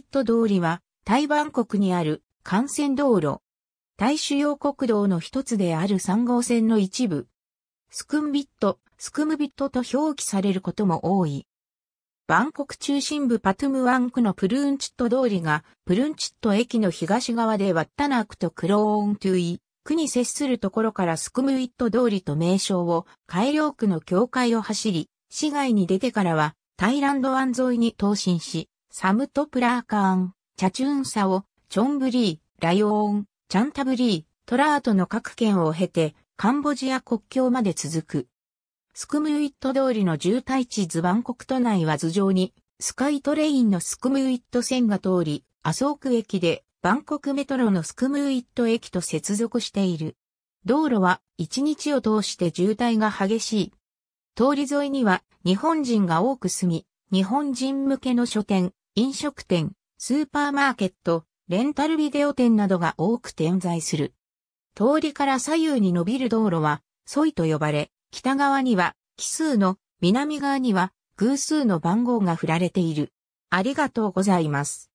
ット通りは台湾国にある幹線道路。大主要国道の一つである3号線の一部。スクンビット、スクムビットと表記されることも多い。バンコク中心部パトゥムワン区のプルーンチット通りが、プルンチット駅の東側でワッタナークとクローントゥイ、区に接するところからスクムイット通りと名称を改良区の境界を走り、市外に出てからは、タイランド湾沿いに投進し、サムトプラーカーン、チャチューンサオ、チョンブリー、ラヨーン、チャンタブリー、トラートの各県を経て、カンボジア国境まで続く。スクムウイット通りの渋滞地ズバンコク都内は頭上に、スカイトレインのスクムウイット線が通り、アソーク駅で、バンコクメトロのスクムウイット駅と接続している。道路は一日を通して渋滞が激しい。通り沿いには日本人が多く住み、日本人向けの書店、飲食店、スーパーマーケット、レンタルビデオ店などが多く点在する。通りから左右に伸びる道路は、ソイと呼ばれ、北側には奇数の、南側には偶数の番号が振られている。ありがとうございます。